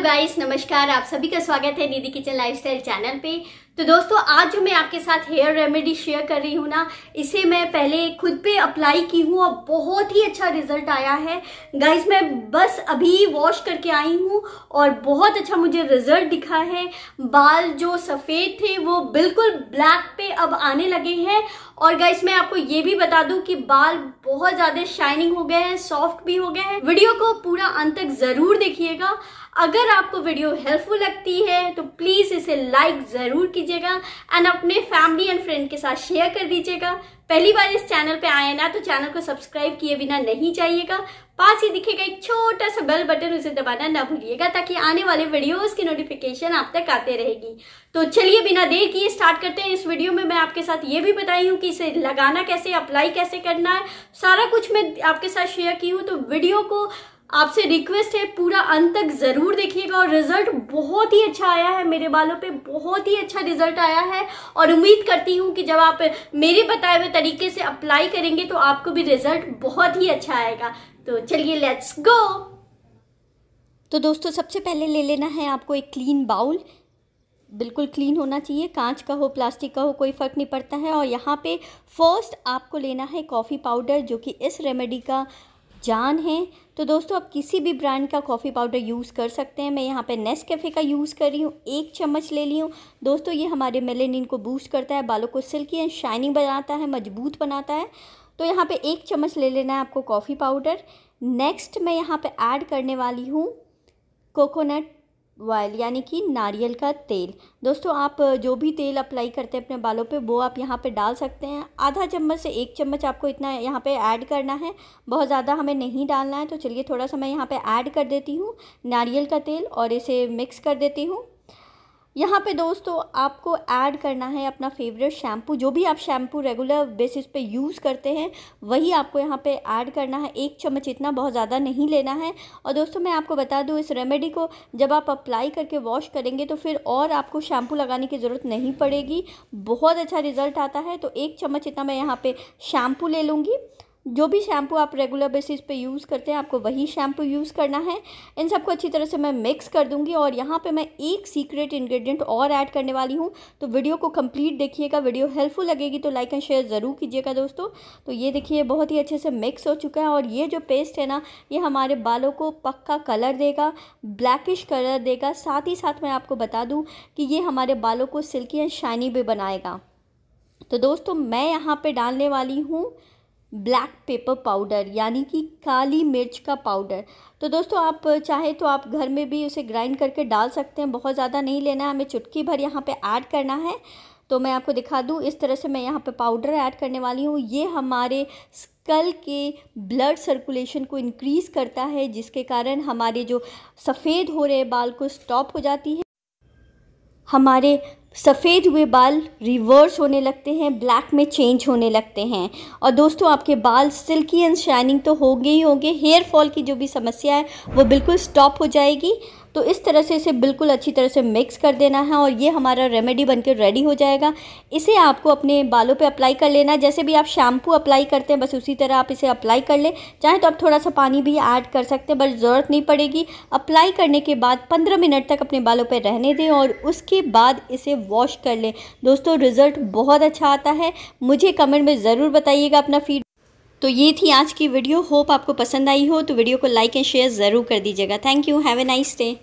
hello guys नमस्कार आप सभी का स्वागत है निधि किचन लाइफस्टाइल चैनल पे तो दोस्तों आज जो मैं आपके साथ हेयर रेमेडी शेयर कर रही हूँ ना इसे मैं पहले खुद पे अप्लाई की हूँ और बहुत ही अच्छा रिजल्ट आया है गाइज मैं बस अभी वॉश करके आई हूँ और बहुत अच्छा मुझे रिजल्ट दिखा है बाल जो सफ़ेद थे वो बिल्कुल ब्लैक पे अब आने लगे हैं और गाइज मैं आपको ये भी बता दूं कि बाल बहुत ज़्यादा शाइनिंग हो गए हैं सॉफ्ट भी हो गए हैं वीडियो को पूरा अंत तक ज़रूर देखिएगा अगर आपको वीडियो हेल्पफुल लगती है तो प्लीज़ इसे लाइक ज़रूर कीजिए दीजिएगा एंड अपने फैमिली एंड फ्रेंड के साथ शेयर कर दीजिएगा पहली बार इस चैनल पे आए ना तो चैनल को सब्सक्राइब किए बिना नहीं जाइएगा पास ही दिखेगा एक छोटा सा बेल बटन उसे दबाना ना भूलिएगा ताकि आने वाले वीडियोस की नोटिफिकेशन आप तक आते रहेगी तो चलिए बिना देर किए स्टार्ट करते हैं इस वीडियो में मैं आपके साथ ये भी बताई हूँ कि इसे लगाना कैसे अप्लाई कैसे करना है सारा कुछ मैं आपके साथ शेयर की हूँ तो वीडियो को आपसे रिक्वेस्ट है पूरा अंत तक ज़रूर देखिएगा और रिजल्ट बहुत ही अच्छा आया है मेरे बालों पे बहुत ही अच्छा रिजल्ट आया है और उम्मीद करती हूँ कि जब आप मेरे बताए हुए तरीके से अप्लाई करेंगे तो आपको भी रिजल्ट बहुत ही अच्छा आएगा तो चलिए लेट्स गो तो दोस्तों सबसे पहले ले लेना है आपको एक क्लीन बाउल बिल्कुल क्लीन होना चाहिए कांच का हो प्लास्टिक का हो कोई फ़र्क नहीं पड़ता है और यहाँ पे फर्स्ट आपको लेना है कॉफ़ी पाउडर जो कि इस रेमेडी का जान है तो दोस्तों आप किसी भी ब्रांड का कॉफ़ी पाउडर यूज़ कर सकते हैं मैं यहाँ पे नेस कैफ़े का यूज़ कर रही हूँ एक चम्मच ले ली हूँ दोस्तों ये हमारे मेलेनिन को बूस्ट करता है बालों को सिल्की एंड शाइनिंग बनाता है मजबूत बनाता है तो यहाँ पे एक चम्मच ले लेना है आपको कॉफ़ी पाउडर नेक्स्ट मैं यहाँ पर ऐड करने वाली हूँ कोकोनट ऑयल यानी कि नारियल का तेल दोस्तों आप जो भी तेल अप्लाई करते हैं अपने बालों पे वो आप यहाँ पे डाल सकते हैं आधा चम्मच से एक चम्मच आपको इतना यहाँ पे ऐड करना है बहुत ज़्यादा हमें नहीं डालना है तो चलिए थोड़ा सा मैं यहाँ पे ऐड कर देती हूँ नारियल का तेल और इसे मिक्स कर देती हूँ यहाँ पे दोस्तों आपको ऐड करना है अपना फेवरेट शैम्पू जो भी आप शैम्पू रेगुलर बेसिस पे यूज़ करते हैं वही आपको यहाँ पे ऐड करना है एक चम्मच इतना बहुत ज़्यादा नहीं लेना है और दोस्तों मैं आपको बता दूँ इस रेमेडी को जब आप अप्लाई करके वॉश करेंगे तो फिर और आपको शैम्पू लगाने की ज़रूरत नहीं पड़ेगी बहुत अच्छा रिज़ल्ट आता है तो एक चम्मच इतना मैं यहाँ पर शैम्पू ले लूँगी जो भी शैम्पू आप रेगुलर बेसिस पे यूज़ करते हैं आपको वही शैम्पू यूज़ करना है इन सबको अच्छी तरह से मैं मिक्स कर दूंगी और यहाँ पे मैं एक सीक्रेट इंग्रेडिएंट और ऐड करने वाली हूँ तो वीडियो को कंप्लीट देखिएगा वीडियो हेल्पफुल लगेगी तो लाइक एंड शेयर ज़रूर कीजिएगा दोस्तों तो ये देखिए बहुत ही अच्छे से मिक्स हो चुका है और ये जो पेस्ट है ना ये हमारे बालों को पक्का कलर देगा ब्लैकिश कलर देगा साथ ही साथ मैं आपको बता दूँ कि ये हमारे बालों को सिल्की एंड शाइनी भी बनाएगा तो दोस्तों मैं यहाँ पर डालने वाली हूँ ब्लैक पेपर पाउडर यानी कि काली मिर्च का पाउडर तो दोस्तों आप चाहे तो आप घर में भी उसे ग्राइंड करके डाल सकते हैं बहुत ज़्यादा नहीं लेना है हमें चुटकी भर यहाँ पे ऐड करना है तो मैं आपको दिखा दूँ इस तरह से मैं यहाँ पे पाउडर ऐड करने वाली हूँ ये हमारे स्कल के ब्लड सर्कुलेशन को इंक्रीज़ करता है जिसके कारण हमारे जो सफ़ेद हो रहे बाल को स्टॉप हो जाती है हमारे सफ़ेद हुए बाल रिवर्स होने लगते हैं ब्लैक में चेंज होने लगते हैं और दोस्तों आपके बाल सिल्की एंड शाइनिंग तो होंगे ही होंगे हेयर फॉल की जो भी समस्या है वो बिल्कुल स्टॉप हो जाएगी तो इस तरह से इसे बिल्कुल अच्छी तरह से मिक्स कर देना है और ये हमारा रेमेडी बनकर रेडी हो जाएगा इसे आपको अपने बालों पे अप्लाई कर लेना है जैसे भी आप शैम्पू अप्लाई करते हैं बस उसी तरह आप इसे अप्लाई कर लें चाहे तो आप थोड़ा सा पानी भी ऐड कर सकते हैं बस ज़रूरत नहीं पड़ेगी अप्लाई करने के बाद पंद्रह मिनट तक अपने बालों पर रहने दें और उसके बाद इसे वॉश कर लें दोस्तों रिज़ल्ट बहुत अच्छा आता है मुझे कमेंट में ज़रूर बताइएगा अपना फीड तो ये थी आज की वीडियो होप आपको पसंद आई हो तो वीडियो को लाइक एंड शेयर ज़रूर कर दीजिएगा thank you have a nice day